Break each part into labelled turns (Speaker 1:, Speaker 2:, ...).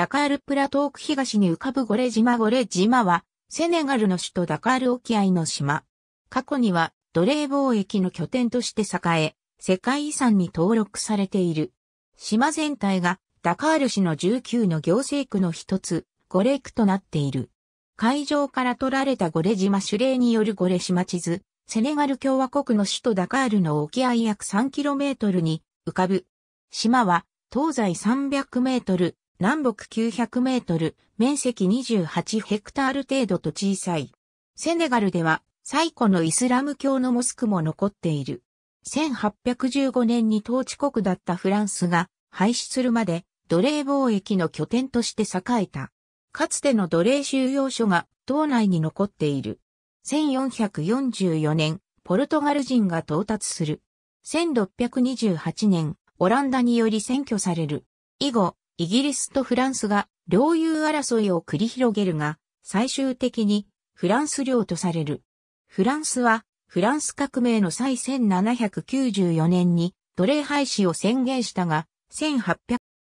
Speaker 1: ダカールプラトーク東に浮かぶゴレ島ゴレ島は、セネガルの首都ダカール沖合の島。過去には、奴隷貿易の拠点として栄え、世界遺産に登録されている。島全体が、ダカール市の19の行政区の一つ、ゴレ区となっている。海上から取られたゴレ島主令によるゴレ島地図、セネガル共和国の首都ダカールの沖合約 3km に浮かぶ。島は東西 300m、南北900メートル、面積28ヘクタール程度と小さい。セネガルでは最古のイスラム教のモスクも残っている。1815年に統治国だったフランスが廃止するまで奴隷貿易の拠点として栄えた。かつての奴隷収容所が島内に残っている。1444年、ポルトガル人が到達する。1628年、オランダにより占拠される。以後、イギリスとフランスが領有争いを繰り広げるが、最終的にフランス領とされる。フランスはフランス革命の際1794年に奴隷廃止を宣言したが、1800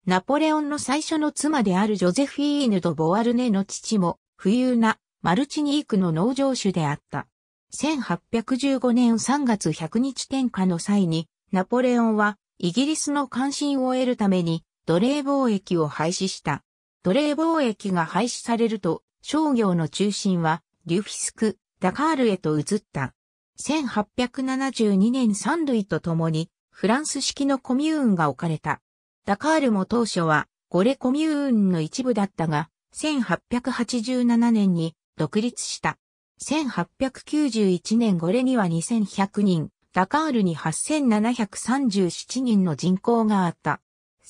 Speaker 1: ナポレオンの最初の妻であるジョゼフィーヌとボワルネの父も、富裕なマルチニークの農場主であった。1815年3月100日天下の際に、ナポレオンはイギリスの関心を得るために奴隷貿易を廃止した。奴隷貿易が廃止されると、商業の中心は、リュフィスク、ダカールへと移った。1872年三類とともに、フランス式のコミューンが置かれた。ダカールも当初は、ゴレコミューンの一部だったが、1887年に独立した。1891年ゴレには2100人、ダカールに8737人の人口があった。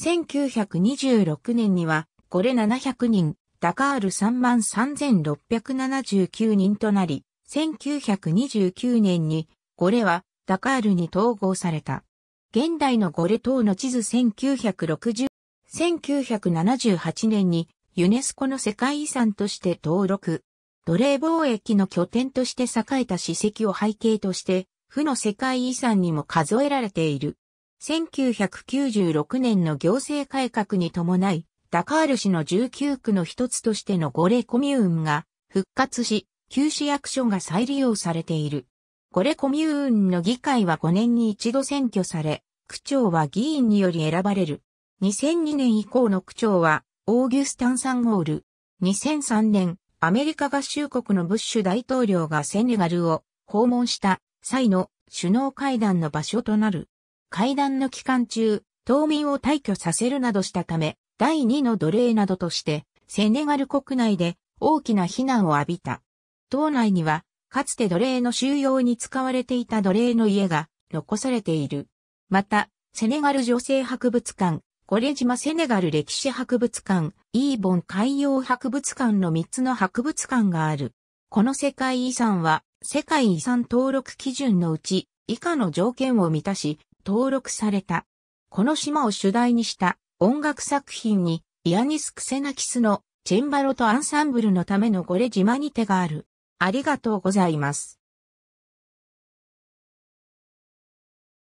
Speaker 1: 1926年には、これ700人、ダカール33,679人となり、1929年にゴレはダカールに統合された。現代のゴレ島の地図1960、1978年にユネスコの世界遺産として登録。奴隷貿易の拠点として栄えた史跡を背景として、負の世界遺産にも数えられている。1996年の行政改革に伴い、ダカール市の19区の一つとしてのゴレコミューンが復活し、旧市役所が再利用されている。ゴレコミューンの議会は5年に一度選挙され、区長は議員により選ばれる。2002年以降の区長は、オーギュスタン・サンゴール。2003年、アメリカ合衆国のブッシュ大統領がセネガルを訪問した際の首脳会談の場所となる。会談の期間中、島民を退去させるなどしたため、第2の奴隷などとして、セネガル国内で大きな非難を浴びた。島内には、かつて奴隷の収容に使われていた奴隷の家が残されている。また、セネガル女性博物館、ゴレ島セネガル歴史博物館、イーボン海洋博物館の3つの博物館がある。この世界遺産は、世界遺産登録基準のうち、以下の条件を満たし、登録された。この島を主題にした音楽作品にイアニス・クセナキスのチェンバロとアンサンブルのためのゴレジマニテがある。ありがとうございます。